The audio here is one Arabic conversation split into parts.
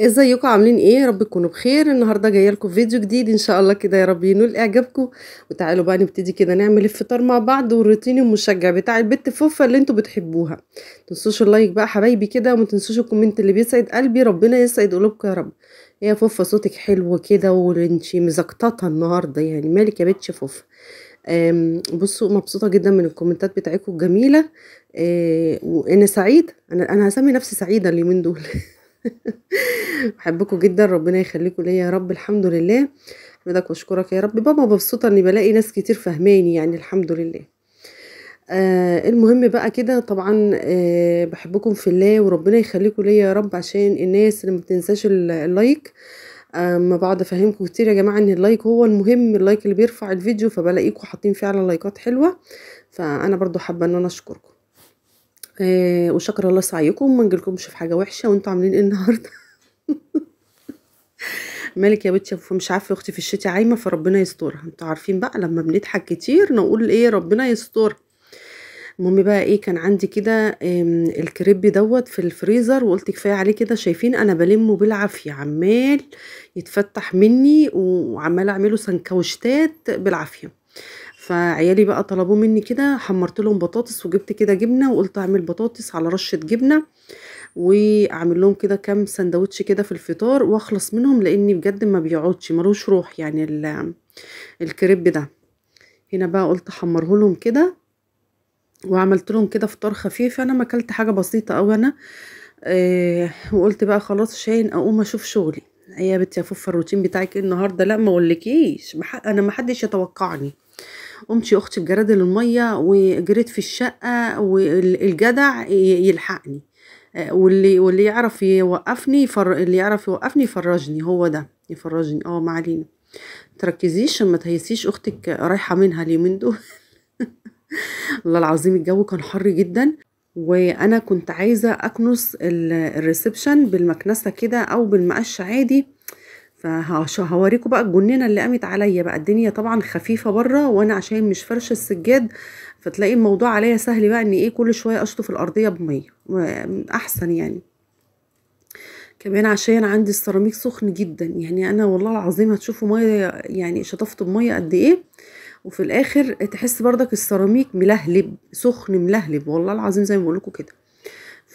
ازيكم عاملين ايه رب تكونوا بخير النهارده جايه لكم فيديو جديد ان شاء الله كده يا رب ينول اعجابكم وتعالوا بقى نبتدي كده نعمل الفطار مع بعض والروتين المشجع بتاع البت فوفا اللي انتوا بتحبوها تنسوش اللايك بقى حبايبي كده وما تنسوش الكومنت اللي بيسعد قلبي ربنا يسعد قلوبكم يا رب يا فوفا صوتك حلو كده وانتي مزقططه النهارده يعني مالك يا بت فوفا بصوا مبسوطة جدا من الكومنتات بتاعتكم الجميلة آه، وانا سعيد انا انا هسمي نفسي سعيدة اليومين دول بحبكم جدا ربنا يخليكم ليا يا رب الحمد لله احمدك واشكرك يا رب بابا مبسوطه اني بلاقي ناس كتير فهماني يعني الحمد لله آه المهم بقى كده طبعا آه بحبكم في الله وربنا يخليكم ليا يا رب عشان الناس اللي ما بتنساش اللايك اما آه، بقعد افهمكم كتير يا جماعه ان اللايك هو المهم اللايك اللي بيرفع الفيديو فبلاقيكم حاطين فعلا لايكات حلوه فانا برضو حابه ان انا اشكركم آه وشكر الله سعيكم ما نجلكمش في حاجه وحشه وانتوا عاملين ايه النهارده مالك يا بنتي مش عارفه اختي في الشتاء عايمه فربنا يسترها انتوا عارفين بقى لما بنضحك كتير نقول ايه ربنا يستر المهم بقى ايه كان عندي كده الكريب دوت في الفريزر وقلت كفايه عليه كده شايفين انا بلمه بالعافيه عمال يتفتح مني وعمال اعمله سنكوشتات بالعافيه فعيالي بقى طلبوا مني كده حمرت لهم بطاطس وجبت كده جبنه وقلت اعمل بطاطس على رشه جبنه واعمل لهم كده كام سندوتش كده في الفطار واخلص منهم لاني بجد ما بيقعدش ملوش روح يعني الكريب ده هنا بقى قلت احمره لهم كده وعملت لهم كده فطار خفيف انا ما اكلت حاجه بسيطه قوي انا آه وقلت بقى خلاص شاين اقوم اشوف شغلي يا بنتي يا فوفا الروتين بتاعك إيه النهارده لا ما اقولكيش انا ما حدش يتوقعني قمت يا اختي بجراد الميه وجريت في الشقه والجدع يلحقني آه، واللي واللي يعرف يوقفني يفر... اللي يعرف يوقفني يفرجني هو ده يفرجني اه ما علينا تركزيش ما تهيسيش اختك رايحه منها اليومين دول الله العظيم الجو كان حر جدا وانا كنت عايزه اكنس الريسبشن بالمكنسه كده او بالمقش عادي فهوريكم بقى الجنينة اللي قامت عليا بقى الدنيا طبعا خفيفة بره وانا عشان مش فرش السجاد فتلاقي الموضوع عليا سهل بقى ان ايه كل شوية اشطف الارضية بمية احسن يعني كمان عشان عندي السيراميك سخن جدا يعني انا والله العظيم هتشوفوا مية يعني شطفت بمية قد ايه وفي الاخر تحس بردك السيراميك ملهلب سخن ملهلب والله العظيم زي ما بقول لكم كده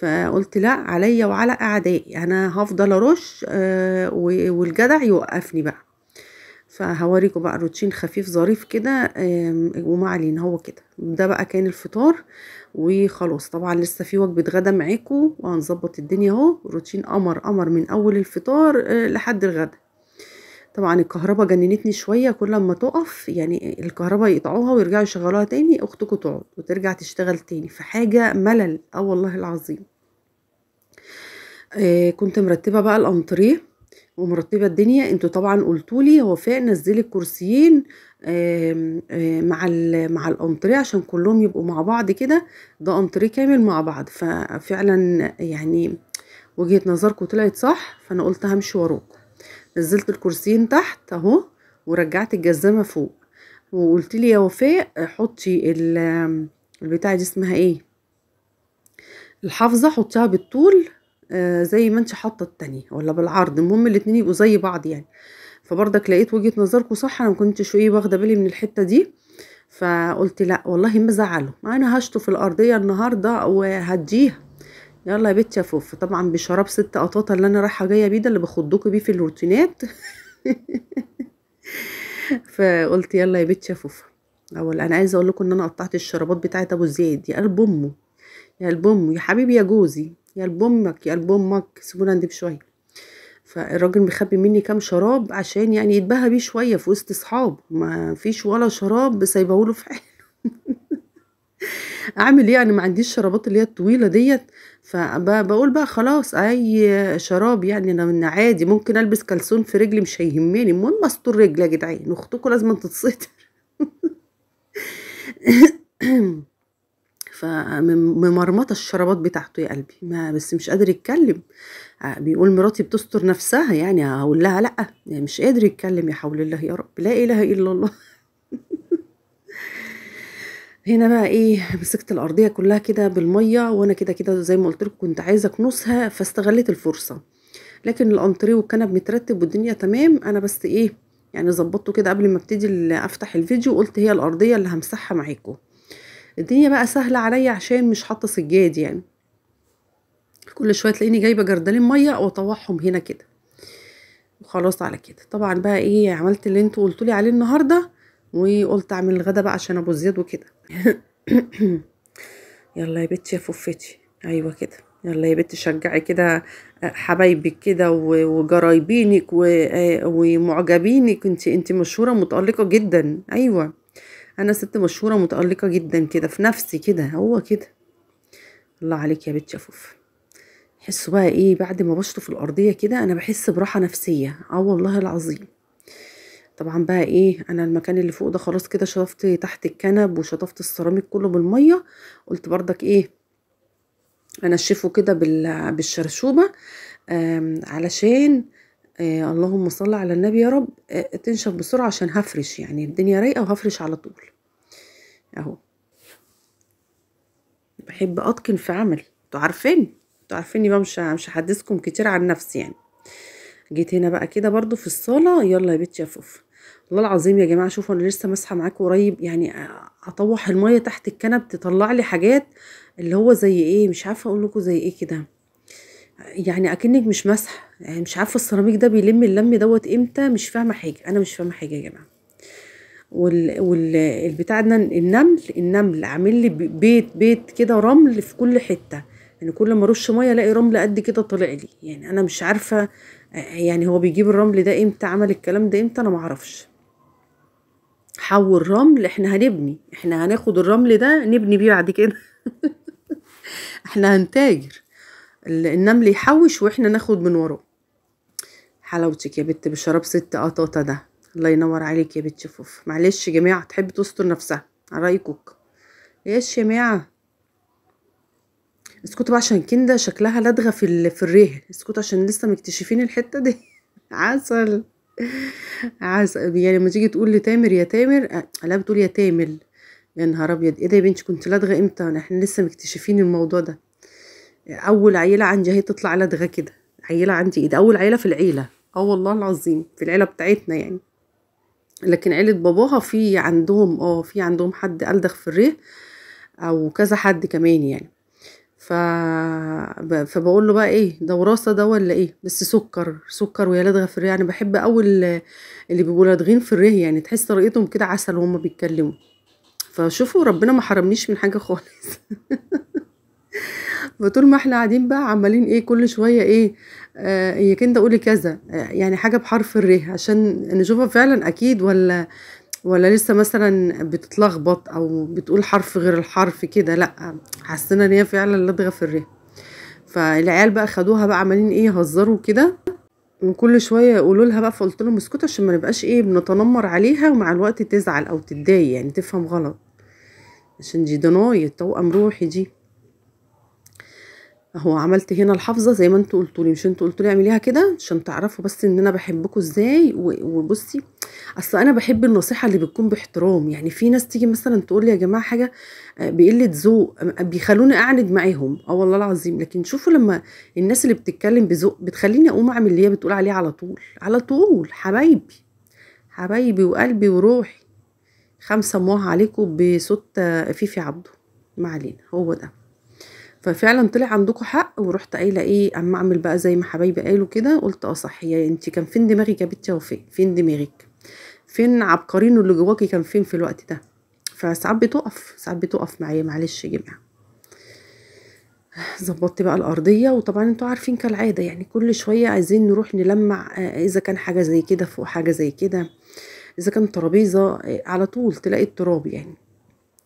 فقلت لا عليا وعلى أعدائي أنا هفضل أرش آه، والجدع يوقفني بقى فهوريكم بقى روتين خفيف ظريف كده وما علينا هو كده ده بقى كان الفطار وخلاص طبعا لسه في وجبه غدا معاكم وهنظبط الدنيا اهو روتين قمر قمر من اول الفطار آه، لحد الغدا طبعا الكهرباء جننتني شويه كل ما تقف يعني الكهرباء يقطعوها ويرجعوا يشغلوها تاني اختكم تقعد وترجع تشتغل تاني فحاجه ملل اه والله العظيم آه، كنت مرتبة بقى الأنتريه ومرتبة الدنيا، انتوا طبعًا قلتوا لي: "وفاء نزّلي الكرسيين مع مع الأنتريه عشان كلّهم يبقوا مع بعض كده، ده أنتريه كامل مع بعض." ففعلًا يعني وجهة نظركم طلعت صح، فأنا قُلت همشي وراكم. نزّلت الكرسيين تحت أهو، ورجّعت الجزّامة فوق، وقلتِ لي: "يا وفاء حُطّي البتاع البتاعة دي اسمها إيه؟ الحافظة حُطّيها بالطول آه، زي ما انت حاطه التانية ولا بالعرض المهم الاتنين يبقوا زي بعض يعني فبرضك لقيت وجهه نظركم صح انا ما كنتش ايه واخده بالي من الحته دي فقلت لا والله ما زعله انا هشطف الارضيه النهارده وهديها يلا يا بت يا فوف طبعا بشراب ست قطاطا اللي انا رايحه جايه بيه ده اللي بخضكوا بيه في الروتينات فقلت يلا يا بت يا فوف اول انا عايزه اقول لكم ان انا قطعت الشرابات بتاعت ابو زياد يا قلب امه يا قلب امه يا حبيبي يا جوزي يا البومك يا البومك سيبونا ندب شويه فالراجل مخبي مني كام شراب عشان يعني يتباهى بيه شويه في وسط صحاب ما فيش ولا شراب سايبه له في حاله اعمل ايه انا ما عنديش شرابات اللي هي الطويله ديت فبقول بقى خلاص اي شراب يعني انا عادي ممكن البس كلسون في رجلي مش هيهمني المهم استر رجلي يا جدعان اختكم لازم تتستر فممرمطة الشرابات بتاعته يا قلبي ما بس مش قادر يتكلم آه، بيقول مراتي بتستر نفسها يعني هقول لها لأ يعني مش قادر يتكلم يا حول الله يا رب لا إله إلا الله هنا بقى ايه مسكت الارضيه كلها كده بالميه وانا كده كده زي ما قلت لكم كنت عايزه اكنسها فاستغلت الفرصه لكن الانتريه والكنب مترتب والدنيا تمام انا بس ايه يعني ظبطته كده قبل ما ابتدي افتح الفيديو قلت هي الارضيه اللي همسحها معاكم الدنيا بقى سهلة عليا عشان مش حاطة سجاد يعني كل شوية تلاقيني جايبة جردلين مية واطوحهم هنا كده وخلاص على كده طبعا بقى ايه عملت اللي انتوا قلتولي عليه النهاردة وقلت اعمل الغدا بقى عشان ابو زياد وكده يلا يا بنتي يا ففتي ايوه كده يلا يا بنتي شجعي كده حبايبك كده وجرايبينك آه، ومعجبينك انت انت مشهوره متالقه جدا ايوه انا ست مشهوره متالقه جدا كده في نفسي كده هو كده الله عليك يا بنت شفوف حسوا بقى ايه بعد ما بشطف الارضيه كده انا بحس براحه نفسيه اه والله العظيم طبعا بقى ايه انا المكان اللي فوق ده خلاص كده شطفت تحت الكنب وشطفت السيراميك كله بالميه قلت برضك ايه انشفه كده بالشرشوبه علشان آه اللهم صل على النبي يا رب آه تنشف بسرعة عشان هفرش يعني الدنيا رايقة وهفرش على طول اهو بحب اتقن في عمل انتوا عارفين انتوا عارفين بقى مش مش هحدثكم كتير عن نفسي يعني جيت هنا بقى كده برضو في الصالة يلا يا بنت يا فوف والله العظيم يا جماعة شوفوا انا لسه ماسحة معاكم قريب يعني اطوح المية تحت الكنب تطلع لي حاجات اللي هو زي ايه مش عارفة اقول لكم زي ايه كده يعني أكنِّك مش مسح يعني مش عارفة السيراميك ده بيلِم اللَّم دوت إمتى، مش فاهمة حاجة، أنا مش فاهمة حاجة يا جماعة. وال وال ده النَّمل، النَّمل عامل لي بيت بيت كده رمل في كل حتة، يعني كل ما أرُش مَيّة ألاقي رمل قد كده طالع لي، يعني أنا مش عارفة آه، يعني هو بيجيب الرمل ده إمتى، عمل الكلام ده إمتى، أنا ما أعرفش. حوّل رمل، إحنا هنبني، إحنا هناخد الرمل ده نبني بيه بعد كده إحنا هنتاجر. النمل يحوش واحنا ناخد من وراه حلاوتك يا بنت بشراب ست قطاطه ده الله ينور عليك يا بنت شفوف معلش يا جماعه تحب تستر نفسها على رايكوك ليش يا جماعه اسكتوا بقى عشان كندا شكلها لدغه في في الريه اسكتوا عشان لسه مكتشفين الحته دي عسل عسل يعني لما تيجي تقول لتامر يا تامر لا بتقول يا تامل يا نهار ابيض ايه ده يا بنتي كنت لدغه امتى احنا لسه مكتشفين الموضوع ده اول عيله عندي هي تطلع على دغا كده عيله عندي ده اول عيله في العيله اه والله العظيم في العيله بتاعتنا يعني لكن عيله باباها في عندهم اه في عندهم حد الدغ في الريه او كذا حد كمان يعني ف... فبقول له بقى ايه ده وراثه ده ولا ايه بس سكر سكر ويا لدغه في الريه يعني بحب اول اللي بيبقوا لدغين في الريه يعني تحس طريقتهم كده عسل وهم بيتكلموا فشوفوا ربنا ما حرمنيش من حاجه خالص فطول ما احنا قاعدين بقى عمالين ايه كل شويه ايه آه يا كندا قولي كذا يعني حاجه بحرف الر عشان نشوفها فعلا اكيد ولا ولا لسه مثلا بتتلخبط او بتقول حرف غير الحرف كده لا حسينا ان هي فعلا لدغه في الر فالعيال بقى خدوها بقى عمالين ايه يهزروا كده وكل شويه يقولوا لها بقى فقلت لهم اسكتوا عشان ما نبقاش ايه بنتنمر عليها ومع الوقت تزعل او تتضايق يعني تفهم غلط عشان دي ضناية توأم روحي دي اهو عملت هنا الحافظه زي ما انتوا قلتوا لي مش انتوا قلتوا لي اعمليها كده عشان تعرفوا بس ان انا بحبكم ازاي وبصي اصل انا بحب النصيحه اللي بتكون باحترام يعني في ناس تيجي مثلا تقول لي يا جماعه حاجه آه، بقله ذوق آه، بيخلوني اعند معاهم اه والله العظيم لكن شوفوا لما الناس اللي بتتكلم بذوق بتخليني اقوم اعمل اللي هي بتقول عليه على طول على طول حبايبي حبايبي وقلبي وروحي خمسه موه عليكم بصوت آه، فيفي عبده ما علينا هو ده ففعلا طلع عندكم حق ورحت قايله ايه اما اعمل بقى زي ما حبايبي قالوا كده قلت اه صح هي انت كان فين دماغك يا بنتي اهو فين دماغك فين عبقرين اللي جواكي كان فين في الوقت ده فساعات بتقف ساعات بتقف معايا معلش يا جماعه ظبطت بقى الارضيه وطبعا انتوا عارفين كالعاده يعني كل شويه عايزين نروح نلمع آه، اذا كان حاجه زي كده فوق حاجه زي كده اذا كان ترابيزه آه، على طول تلاقي التراب يعني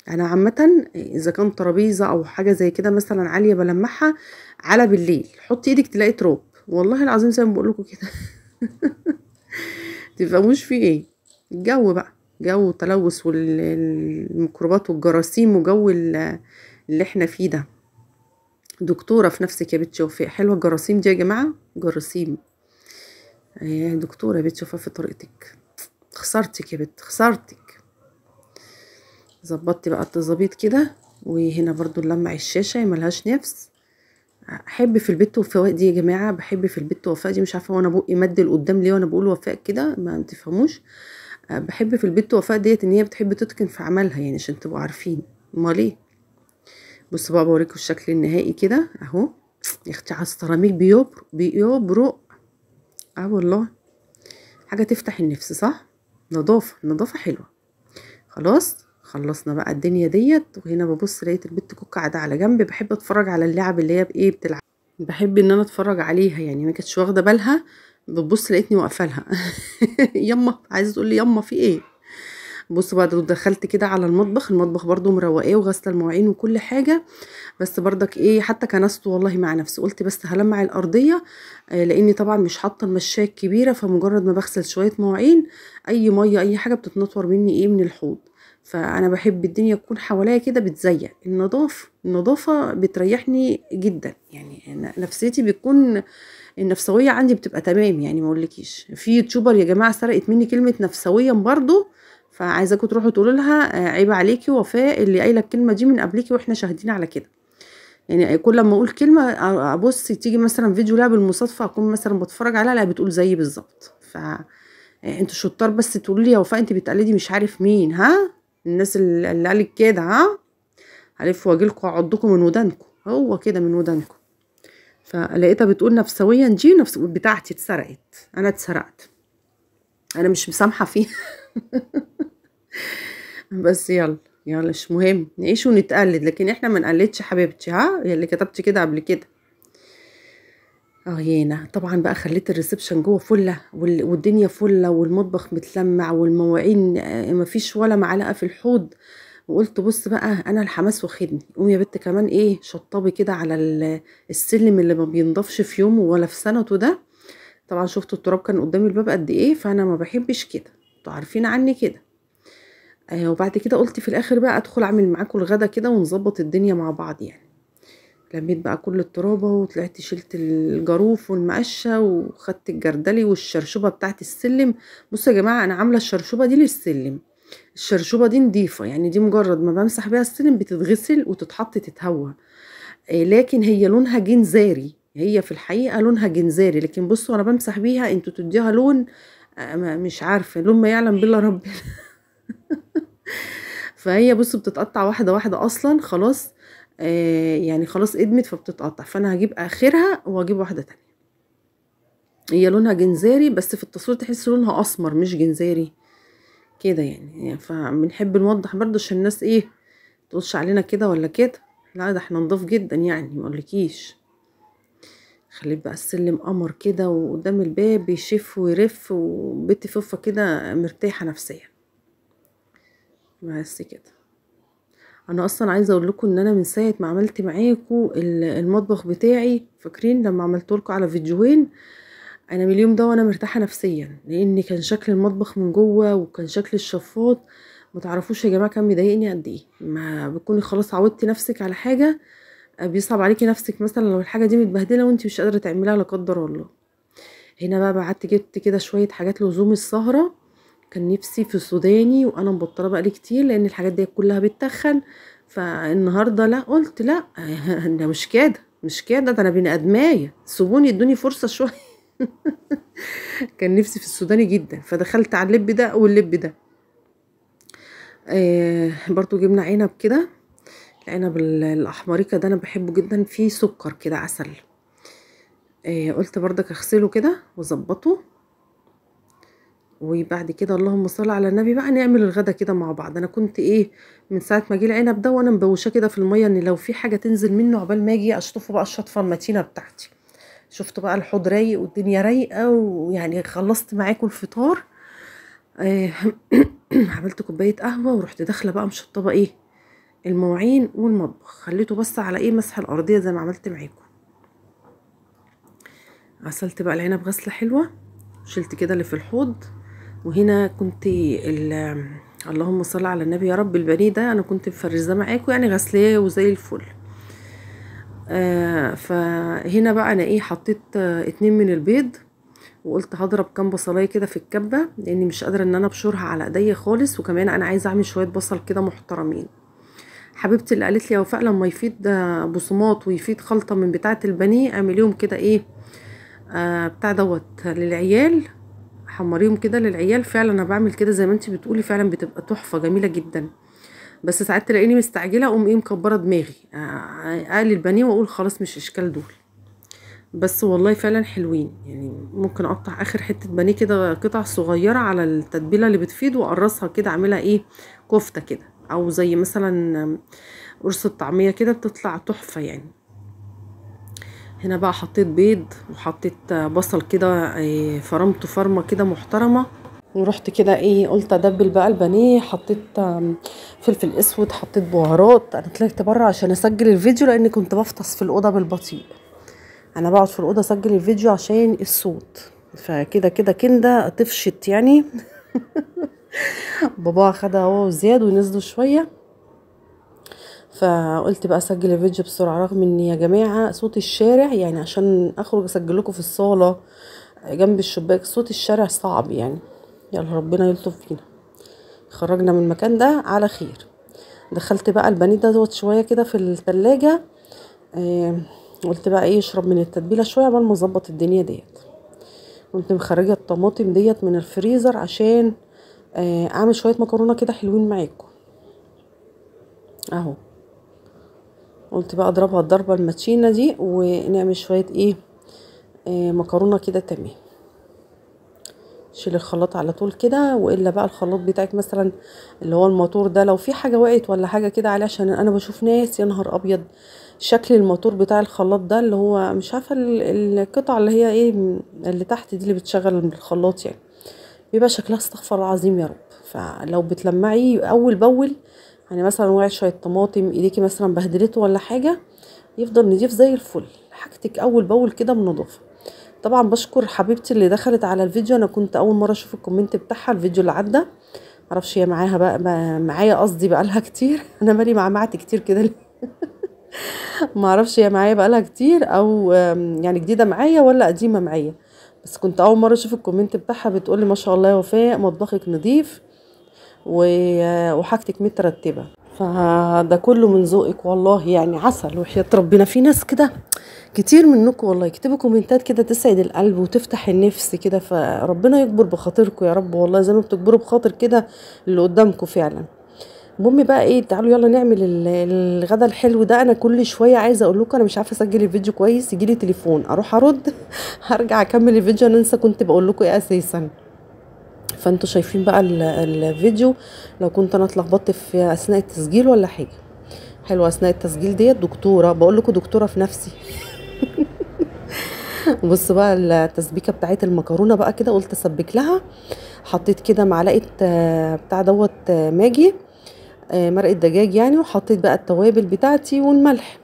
انا عامه اذا كان ترابيزه او حاجه زي كده مثلا عاليه بلمعها على بالليل حطي ايدك تلاقي تراب والله العظيم زي ما بقول لكم كده تفهموش في ايه الجو بقى جو التلوث والميكروبات والجراثيم وجو اللي احنا فيه ده دكتوره في نفسك يا بنت شوفاء حلوه الجراثيم دي يا جماعه جراثيم آه، دكتوره يا بنت شوفاء في طريقتك خسرتك يا بنت خسرتك ظبطت بقى التظابيط كده وهنا برضو نلمع الشاشه ملهاش نفس احب في البيت وفاء دي يا جماعه بحب في البيت وفاء دي مش عارفه وانا بقي مد لقدام ليه وانا بقول وفاء كده ما تفهموش آه، بحب في البيت وفاء ديت ان هي بتحب تتقن في عملها يعني عشان تبقوا عارفين امال ايه بصوا بقى بوريكم الشكل النهائي كده اهو يا اختي على السيراميك بيبرق بيبرق اه والله حاجه تفتح النفس صح نظافه نظافه حلوه خلاص خلصنا بقى الدنيا ديت وهنا ببص لقيت البت كوكا قاعده على جنب بحب اتفرج على اللعب اللي هي بايه بتلعب بحب ان انا اتفرج عليها يعني ما كانتش واخده بالها بتبص لقيتني واقفه لها يما عايزه تقول لي يما في ايه بص بقى دخلت كده على المطبخ المطبخ برضو مروقاه وغاسله المواعين وكل حاجه بس برضك ايه حتى كنسته والله مع نفسي قلت بس هلمع الارضيه آه، لاني طبعا مش حاطه المشايه الكبيره فمجرد ما بغسل شويه مواعين اي ميه اي حاجه بتتنطور مني ايه من الحوض فانا بحب الدنيا تكون حواليا كده بتزيق النظافه النظافه بتريحني جدا يعني نفسيتي بتكون النفسويه عندي بتبقى تمام يعني ما اقولكيش في يوتيوبر يا جماعه سرقت مني كلمه نفسويا برضو فعايزاكم تروحوا تقولوا لها آه، عيب عليكي وفاء اللي قايله الكلمه دي من قبلكي واحنا شاهدين على كده يعني كل لما اقول كلمه ابص تيجي مثلا فيديو لها بالمصادفه اكون مثلا بتفرج عليها لا بتقول زيي بالظبط ف آه، انتوا شطار بس تقولوا لي يا وفاء انت بتقلدي مش عارف مين ها الناس اللي قالك كده ها هلف واجيلكم اعضكم من ودانكم هو كده من ودانكم فلقيتها بتقول نفسويا دي نفس بتاعتي اتسرقت انا اتسرقت انا مش مسامحه فيها بس يلا يلا مش مهم نعيش ونتقلد لكن احنا ما نقلدش حبيبتي ها اللي كتبت كده قبل كده عيانة آه، طبعا بقى خليت الريسبشن جوه فله والدنيا فله والمطبخ متلمع والمواعين آه، مفيش ولا معلقه في الحوض وقلت بص بقى انا الحماس واخدني قومي يا بت كمان ايه شطبي كده على السلم اللي ما بينضفش في يومه ولا في سنته ده طبعا شفت التراب كان قدام الباب قد ايه فانا ما بحبش كده انتوا عارفين عني كده آه وبعد كده قلت في الاخر بقى ادخل اعمل معاكم الغدا كده ونظبط الدنيا مع بعض يعني لميت بقى كل الترابة وطلعت شلت الجاروف والمقشة وخدت الجردلي والشرشوبة بتاعت السلم بصوا يا جماعة أنا عاملة الشرشوبة دي للسلم الشرشوبة دي نضيفة يعني دي مجرد ما بمسح بيها السلم بتتغسل وتتحط تتهوى آه، لكن هي لونها جنزاري هي في الحقيقة لونها جنزاري لكن بصوا أنا بمسح بيها انتوا تديها لون آه، مش عارفة لون ما يعلم بالله ربنا فهي بصوا بتتقطع واحدة واحدة أصلا خلاص آه، يعني خلاص ادمت فبتتقطع فانا هجيب اخرها واجيب واحده تانية هي لونها جنزاري بس في التصوير تحس لونها اسمر مش جنزاري كده يعني, يعني فبنحب نوضح برضو عشان الناس ايه تقولش علينا كده ولا كده لا ده احنا نضاف جدا يعني مقولكيش خليت بقى السلم قمر كده وقدام الباب يشف ويرف وبت فوفة كده مرتاحة نفسيا بس كده انا اصلا عايزه اقول لكم ان انا من ساعه ما عملت معاكم المطبخ بتاعي فاكرين لما عملت لكم على فيديوهين انا من اليوم ده وانا مرتاحه نفسيا لان كان شكل المطبخ من جوه وكان شكل الشفاط ما تعرفوش يا جماعه كان بيضايقني قد ايه ما بتكوني خلاص عودتي نفسك على حاجه آه، بيصعب عليكي نفسك مثلا لو الحاجه دي متبهدله وانت مش قادره تعمليها لا قدر الله هنا بقى بعت جبت كده شويه حاجات لزوم السهره كان نفسي في السوداني وانا مبطله بقالي كتير لان الحاجات دي كلها بتتخن فالنهارده لا قلت لا انا مش كده مش كده ده انا بني ادمايه سيبوني ادوني فرصه شويه كان نفسي في السوداني جدا فدخلت على اللب ده واللب ده آه برضو جبنا عنب كده العنب الاحمريكا ده انا بحبه جدا فيه سكر كده عسل آه قلت برضك اغسله كده واظبطه وبعد كده اللهم صل على النبي بقى نعمل الغدا كده مع بعض انا كنت ايه من ساعه ما جه العنب ده وانا مبوشاه كده في الميه ان لو في حاجه تنزل منه عقبال ما اجي اشطفه بقى الشطفه المتينه بتاعتي شفت بقى الحوض رايق والدنيا رايقه ويعني خلصت معاكم الفطار آه عملت كوبايه قهوه ورحت داخله بقى مشطبه ايه المواعين والمطبخ خليته بس على ايه مسح الارضيه زي ما عملت معاكم غسلت بقى العنب غسله حلوه شلت كده اللي في الحوض وهنا كنت اللهم صل على النبي يا رب البني ده انا كنت مفرزاه معاكم يعني غسلاه وزي الفل آه فهنا بقى انا ايه حطيت آه اتنين من البيض وقلت هضرب كام بصلايه كده في الكبه لاني مش قادره ان انا ابشرها على ايديا خالص وكمان انا عايزه اعمل شويه بصل كده محترمين حبيبتي اللي قالت لي يا وفاء لما يفيد بصمات ويفيد خلطه من بتاعه البني اعمليهم كده ايه آه بتاع دوت للعيال حمريهم كده للعيال فعلا انا بعمل كده زي ما انت بتقولي فعلا بتبقى تحفه جميله جدا بس ساعات تلاقيني مستعجله اقوم ايه مكبره دماغي اقلي البانيه واقول خلاص مش اشكال دول بس والله فعلا حلوين يعني ممكن اقطع اخر حته بانيه كده قطع صغيره على التتبيله اللي بتفيد واقرصها كده اعملها ايه كفته كده او زي مثلا قرصه طعميه كده بتطلع تحفه يعني هنا بقى حطيت بيض وحطيت بصل كده ايه، فرمته فرمه كده محترمه ورحت كده ايه قلت ادبل بقى البانيه حطيت فلفل اسود حطيت بهارات انا طلعت بره عشان اسجل الفيديو لاني كنت بفطس في الاوضه بالبطيء انا بقعد في الاوضه اسجل الفيديو عشان الصوت فكده كده كنده طفشت يعني بابا خدها هو وزياد ونزلوا شويه فقلت بقى اسجل الفيديو بسرعه رغم ان يا جماعه صوت الشارع يعني عشان اخرج اسجل لكم في الصاله جنب الشباك صوت الشارع صعب يعني يلا ربنا يلطف فينا خرجنا من المكان ده على خير دخلت بقى ده دوت شويه كده في الثلاجه آه قلت بقى ايه يشرب من التتبيله شويه عبال ما اظبط الدنيا ديت كنت مخرجه الطماطم ديت من الفريزر عشان آه اعمل شويه مكرونه كده حلوين معاكم اهو قلت بقى اضربها الضربه المتينه دي ونعمل شويه ايه آه، مكرونه كده تمام شيل الخلاط على طول كده والا بقى الخلاط بتاعك مثلا اللي هو الموتور ده لو في حاجه وقعت ولا حاجه كده عليه عشان انا بشوف ناس يا نهار ابيض شكل الموتور بتاع الخلاط ده اللي هو مش عارفه القطع اللي هي ايه اللي تحت دي اللي بتشغل الخلاط يعني بيبقى شكلها استغفر العظيم يا رب فلو بتلمعي اول باول يعني مثلا وقعت شويه طماطم ايديكي مثلا بهدلته ولا حاجه يفضل نضيف زي الفل حاجتك اول باول كده نضافه طبعا بشكر حبيبتي اللي دخلت على الفيديو انا كنت اول مره اشوف الكومنت بتاعها الفيديو اللي عدى معرفش هي معاها بقى معايا قصدي بقالها كتير انا مالي معمعت كتير كده معرفش هي معايا بقالها كتير او يعني جديده معايا ولا قديمه معايا بس كنت اول مره اشوف الكومنت بتاعها بتقولي ما شاء الله يا وفاء مطبخك نظيف وحاجتك مترتبه فده كله من ذوقك والله يعني عسل وحياه ربنا في ناس كده كتير منكم والله يكتبوا كومنتات كده تسعد القلب وتفتح النفس كده فربنا يكبر بخاطركم يا رب والله زي ما بتكبروا بخاطر كده اللي قدامكم فعلا المهم بقى ايه تعالوا يلا نعمل الغدا الحلو ده انا كل شويه عايزه اقول لكم انا مش عارفه اسجل الفيديو كويس يجي لي تليفون اروح ارد هرجع اكمل الفيديو انا انسى كنت بقول لكم ايه اساسا فانتوا شايفين بقى الفيديو لو كنت انا اتلخبطت في اثناء التسجيل ولا حاجه حلوه اثناء التسجيل ديت دكتوره بقول لكم دكتوره في نفسي بص بقى التسبيكه بتاعت المكرونه بقى كده قلت اسبك لها حطيت كده معلقه آه، بتاع دوت آه، ماجي آه، مرقه دجاج يعني وحطيت بقى التوابل بتاعتي والملح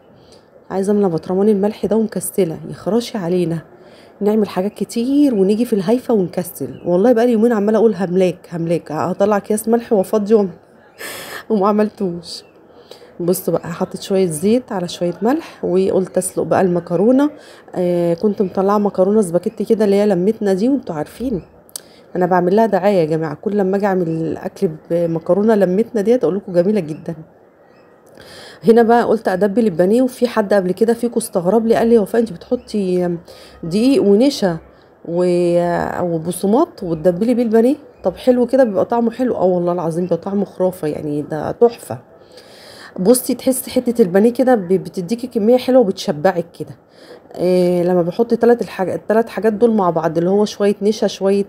عايزه املى بطرمان الملح ده ومكسله يخرشي علينا نعمل حاجات كتير ونيجي في الهايفه ونكسل والله بقالي يومين عماله اقول هملاك هملاك هطلع اكياس ملح وافضي يوم وما عملتوش بصوا بقى حطيت شويه زيت على شويه ملح وقلت اسلق بقى المكرونه آه كنت مطلعه مكرونه سباكيتي كده اللي هي لمتنا دي وانتوا عارفين انا بعمل لها دعايه يا جماعه كل لما اجي اعمل اكل بمكرونه لمتنا ديت اقول لكم جميله جدا هنا بقى قلت ادبل البانيه وفي حد قبل كده فيكم استغرب لي قال لي وفاء انت بتحطي دقيق ونشا وبصمات وتدبلي بيه البانيه طب حلو كده بيبقى طعمه حلو اه والله العظيم ده طعمه خرافه يعني ده تحفه بصي تحسي حته البانيه كده بتديكي كميه حلوه وبتشبعك كده إيه لما بحط ثلاث الحاج... حاجات دول مع بعض اللي هو شويه نشا شويه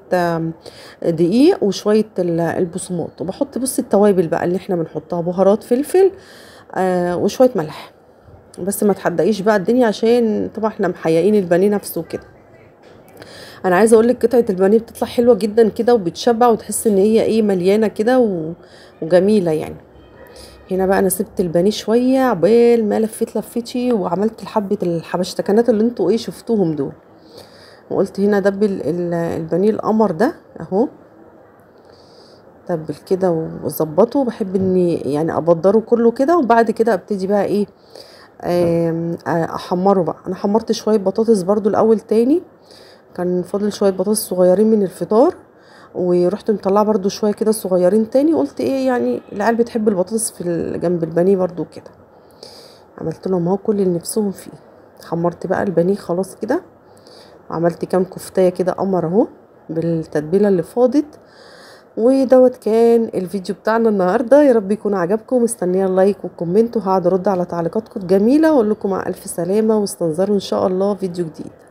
دقيق وشويه البصمات وبحط بصي التوابل بقى اللي احنا بنحطها بهارات فلفل آه وشويه ملح بس ما تحدقيش بقى الدنيا عشان طبعا احنا محيقين البانيه نفسه كده انا عايزه اقول لك قطعه البانيه بتطلع حلوه جدا كده وبتشبع وتحس ان هي ايه مليانه كده وجميله يعني هنا بقى انا سبت البانيه شويه عبال ما لفيت لفتي وعملت حبه الحبشتكنات اللي انتوا ايه شفتوهم دول وقلت هنا دبل البانيه القمر ده اهو اتبل كده واظبطه بحب اني يعني ابدره كله كده وبعد كده ابتدي بقى ايه احمره بقى انا حمرت شويه بطاطس برده الاول تاني كان فاضل شويه بطاطس صغيرين من الفطار ورحت مطلعه برده شويه كده صغيرين تاني قلت ايه يعني العيال بتحب البطاطس في جنب البانيه برده كده عملت لهم اهو كل اللي نفسهم فيه حمرت بقى البانيه خلاص كده وعملت كام كفتايه كده قمر اهو بالتتبيله اللي فاضت ودوت كان الفيديو بتاعنا النهارده يا رب يكون عجبكم مستنيه اللايك والكومنت وهقعد ارد على تعليقاتكم الجميله واقول لكم مع الف سلامه واستنظروا ان شاء الله فيديو جديد